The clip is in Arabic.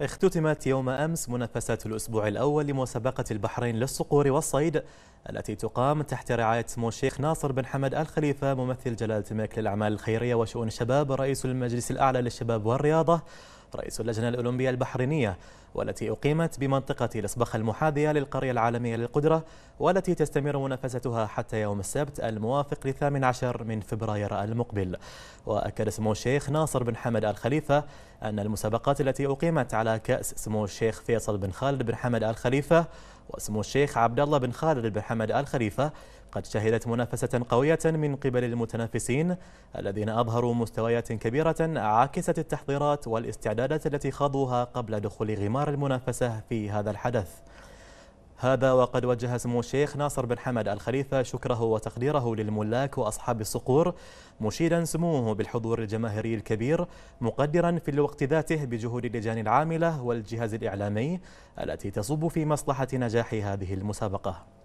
اختتمت يوم أمس منافسات الأسبوع الأول لمسابقة البحرين للصقور والصيد التي تقام تحت رعاية سمو الشيخ ناصر بن حمد الخليفة ممثل جلالة الملك للأعمال الخيرية وشؤون الشباب رئيس المجلس الأعلى للشباب والرياضة رئيس اللجنة الأولمبية البحرينية والتي أقيمت بمنطقة الإصبخ المحاذية للقرية العالمية للقدرة والتي تستمر منافستها حتى يوم السبت الموافق لثامن عشر من فبراير المقبل وأكد سمو الشيخ ناصر بن حمد الخليفة أن المسابقات التي أقيمت على كأس سمو الشيخ فيصل بن خالد بن حمد الخليفة وسمو الشيخ عبد الله بن خالد بن حمد آل خليفة قد شهدت منافسة قوية من قبل المتنافسين الذين أظهروا مستويات كبيرة عاكسة التحضيرات والاستعدادات التي خاضوها قبل دخول غمار المنافسة في هذا الحدث هذا وقد وجه سمو الشيخ ناصر بن حمد الخليفة شكره وتقديره للملاك وأصحاب الصقور مشيدا سموه بالحضور الجماهيري الكبير مقدرا في الوقت ذاته بجهود اللجان العاملة والجهاز الإعلامي التي تصب في مصلحة نجاح هذه المسابقة